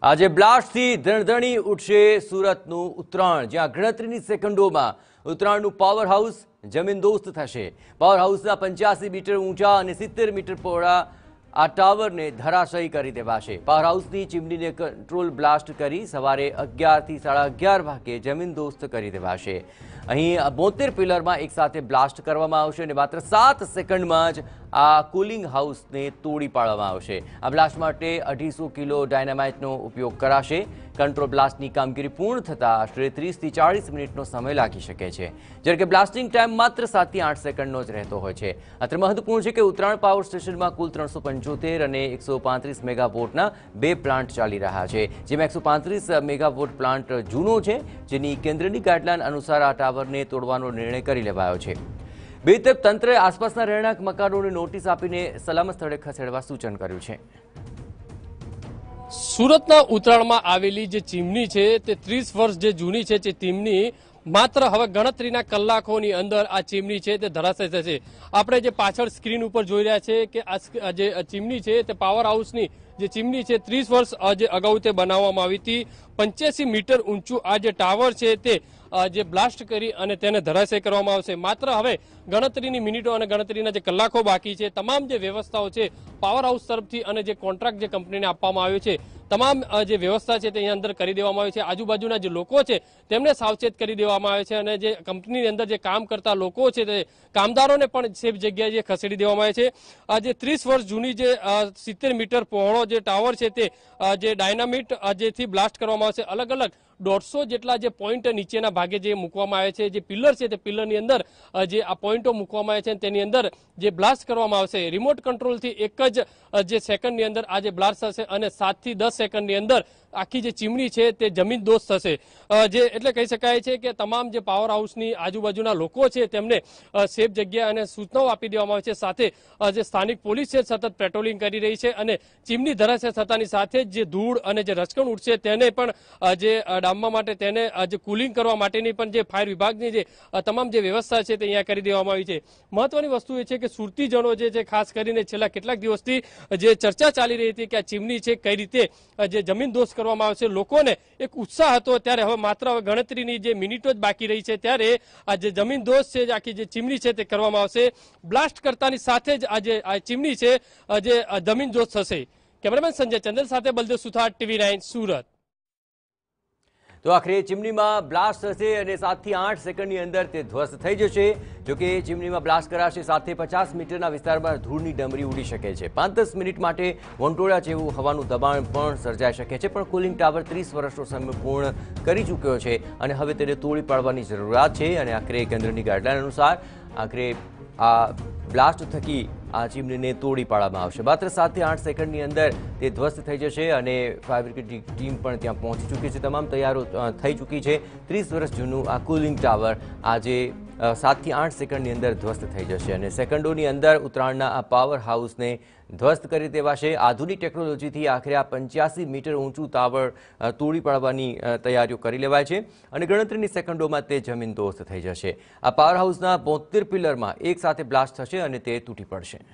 આજે બ્લાસ્ટથી ધણધણી ઉઠશે સુરતનું ઉત્તરાયણ જ્યાં ગણતરીની સેકન્ડોમાં ઉત્તરાયણનું પાવર હાઉસ જમીનદોસ્ત થશે પાવર હાઉસના પંચ્યાસી મીટર ઊંચા અને સિત્તેર મીટર પહોળા આ ટાવરને ધરાશયી કરી દેવાશે પાવર હાઉસની ચીમડીને કંટ્રોલ બ્લાસ્ટ કરી સવારે અગિયારથી સાડા અગિયાર વાગે જમીનદોસ્ત કરી દેવાશે અહીં બોતેર પિલરમાં એકસાથે બ્લાસ્ટ કરવામાં આવશે અને માત્ર સાત સેકન્ડમાં જ આ કુલિંગ હાઉસને તોડી પાડવામાં આવશે આ બ્લાસ્ટ માટે અઢીસો કિલો ડાયનામાઇટનો ઉપયોગ કરાશે કંટ્રોલ બ્લાસ્ટની કામગીરી પૂર્ણ થતાં આશરે ત્રીસથી ચાળીસ મિનિટનો સમય લાગી શકે છે જ્યારે કે બ્લાસ્ટિંગ ટાઈમ માત્ર સાતથી આઠ સેકન્ડનો જ રહેતો હોય છે અત્રે મહત્વપૂર્ણ છે કે ઉત્તરાયણ પાવર સ્ટેશનમાં કુલ ત્રણસો પંચોતેર અને એકસો પાંત્રીસ મેગાવોટના બે પ્લાન્ટ ચાલી રહ્યા છે જેમાં એકસો પાંત્રીસ મેગાવોટ પ્લાન્ટ જૂનો છે જેની કેન્દ્રની ગાઈડલાઇન અનુસાર આ ટાવરને તોડવાનો નિર્ણય કરી લેવાયો છે બેતરફ તંત્રે આસપાસના રહેણાંક મકાનોને નોટિસ આપીને સલામત સ્થળે ખસેડવા સૂચન કર્યું છે સુરતના ઉત્તરાયણમાં આવેલી જે ચીમની છે તે ત્રીસ વર્ષ જે જૂની છે તે ચીમની માત્ર હવે ગણતરીના કલાકોની અંદર આ ચીમની છે તે ધરાશય થશે આપણે જે પાછળ સ્ક્રીન ઉપર જોઈ રહ્યા છે કે આ જે ચીમની છે તે પાવર હાઉસની જે ચીમની છે ત્રીસ વર્ષ જે અગાઉ તે બનાવવામાં આવી હતી પંચ્યાસી મીટર ઊંચું આ જે ટાવર છે તે જે બ્લાસ્ટ કરી અને તેને ધરાશય કરવામાં આવશે માત્ર હવે ગણતરીની મિનિટો અને ગણતરીના જે કલાકો બાકી છે તમામ જે વ્યવસ્થાઓ છે પાવર હાઉસ તરફથી અને જે કોન્ટ્રાક્ટ જે કંપનીને આપવામાં આવ્યો છે તમામ જે વ્યવસ્થા છે તે અહીંયા અંદર કરી દેવામાં આવી છે આજુબાજુના જે લોકો છે તેમને સાવચેત કરી દેવામાં આવે છે અને જે કંપનીની અંદર જે કામ કરતા લોકો છે તે કામદારોને પણ સેફ જગ્યાએ જે ખસેડી દેવામાં આવે છે જે ત્રીસ વર્ષ જૂની જે સિત્તેર મીટર પહોળો જે ટાવર છે તે જે ડાયનામિટ જેથી બ્લાસ્ટ કરવામાં આવશે અલગ અલગ દોઢસો જેટલા જે પોઈન્ટ નીચેના ભાગે જે મૂકવામાં આવે છે જે પિલર છે તે પિલરની અંદર જે આ પોઈન્ટો મૂકવામાં આવે છે તેની અંદર જે બ્લાસ્ટ કરવામાં આવશે રિમોટ કંટ્રોલથી એક જ જે સેકન્ડની અંદર આ જે બ્લાસ્ટ થશે અને સાતથી દસ સેકન્ડની અંદર આખી જે ચીમની છે તે જમીન દોષ થશે જે એટલે કહી શકાય છે કે તમામ જે પાવર હાઉસની આજુબાજુના લોકો છે તેમને સેફ જગ્યા અને સૂચનાઓ આપી દેવામાં આવે છે સાથે જે સ્થાનિક પોલીસ છે સતત પેટ્રોલિંગ કરી રહી છે અને ચીમની ધરાશે થતાની સાથે જે ધૂળ અને જે રચકણ ઉઠશે તેને પણ જે ડામવા માટે તેને જે કુલિંગ કરવા માટેની પણ જે ફાયર વિભાગની જે તમામ જે વ્યવસ્થા છે તે અહીંયા કરી દેવામાં આવી છે મહત્વની વસ્તુ એ છે કે સુરતીજનો જે છે ખાસ કરીને છેલ્લા કેટલાક દિવસથી જે ચર્ચા ચાલી રહી હતી કે આ ચીમની છે કઈ રીતે જે જમીન દોષ કરવામાં આવશે લોકોને એક ઉત્સાહ હતો ત્યારે હવે માત્ર હવે ગણતરીની જે મિનિટો જ બાકી રહી છે ત્યારે આ જે જમીન દોષ છે આખી જે ચીમની છે તે કરવામાં આવશે બ્લાસ્ટ કરતાની સાથે જ આ જે ચીમની છે જે જમીન દોષ થશે કેમેરામેન સંજય ચંદ્ર સાથે બલદેવ સુથાર ટીવી નાઇન સુરત તો આખરે ચીમનીમાં બ્લાસ્ટ થશે અને સાતથી આઠ સેકન્ડની અંદર તે ધ્વસ્ત થઈ જશે જોકે ચીમનીમાં બ્લાસ્ટ કરાશે સાથે પચાસ મીટરના વિસ્તારમાં ધૂળની ડમરી ઉડી શકે છે પાંત્રીસ મિનિટ માટે વંટોળા જેવું હવાનું દબાણ પણ સર્જાઈ શકે છે પણ કુલિંગ ટાવર ત્રીસ વર્ષનો સમય પૂર્ણ કરી ચૂક્યો છે અને હવે તેને તોડી પાડવાની જરૂરિયાત છે અને આખરે કેન્દ્રની ગાઈડલાઇન અનુસાર આખરે આ બ્લાસ્ટ થકી આ ચીમને તોડી પાડવામાં આવશે માત્ર સાતથી આઠ સેકન્ડની અંદર તે ધ્વસ્ત થઈ જશે અને ફાયર બ્રિગેડ ટીમ પણ ત્યાં પહોંચી ચૂકી છે તમામ તૈયારો થઈ ચૂકી છે ત્રીસ વર્ષ જૂનું આ કુલિંગ ટાવર આજે સાતથી આઠ સેકન્ડની અંદર ધ્વસ્ત થઈ જશે અને સેકન્ડોની અંદર ઉત્તરાયણના આ પાવર હાઉસને ધ્વસ્ત કરી દેવાશે આધુનિક ટેકનોલોજીથી આખરે આ પંચ્યાસી મીટર ઊંચું તાવર તોડી પાડવાની તૈયારીઓ કરી લેવાય છે અને ગણતરીની સેકન્ડોમાં તે જમીન દોસ્ત થઈ જશે આ પાવર હાઉસના બોતેર પિલરમાં એકસાથે બ્લાસ્ટ થશે અને તે તૂટી પડશે